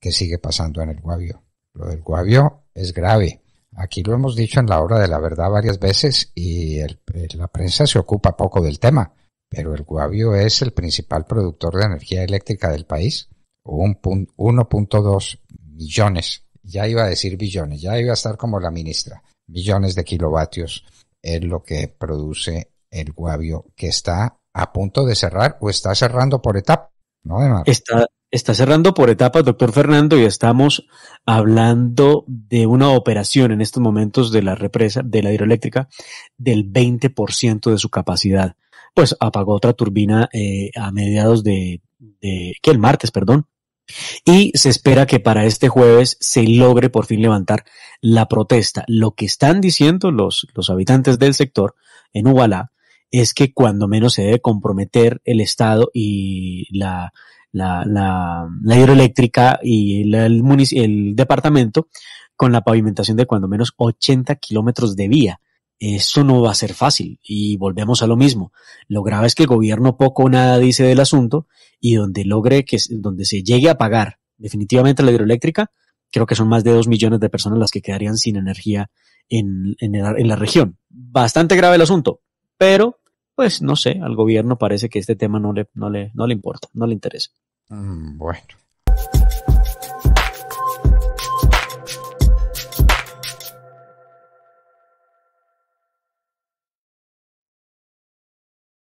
que sigue pasando en el Guavio. Lo del Guavio es grave. Aquí lo hemos dicho en la hora de la verdad varias veces y la prensa se ocupa poco del tema, pero el Guavio es el principal productor de energía eléctrica del país, 1.2 millones, ya iba a decir billones, ya iba a estar como la ministra, millones de kilovatios es lo que produce el Guavio, que está a punto de cerrar o está cerrando por etapa, ¿no, Está, está cerrando por etapas, doctor Fernando, y estamos hablando de una operación en estos momentos de la represa, de la hidroeléctrica, del 20% de su capacidad. Pues apagó otra turbina eh, a mediados de, que el martes, perdón. Y se espera que para este jueves se logre por fin levantar la protesta. Lo que están diciendo los, los habitantes del sector en Ubalá es que cuando menos se debe comprometer el Estado y la la, la, hidroeléctrica y el, el, departamento con la pavimentación de cuando menos 80 kilómetros de vía. Eso no va a ser fácil y volvemos a lo mismo. Lo grave es que el gobierno poco o nada dice del asunto y donde logre que, donde se llegue a pagar definitivamente la hidroeléctrica, creo que son más de dos millones de personas las que quedarían sin energía en, en la región. Bastante grave el asunto, pero pues no sé, al gobierno parece que este tema no le, no le, no le importa, no le interesa. Mm, bueno.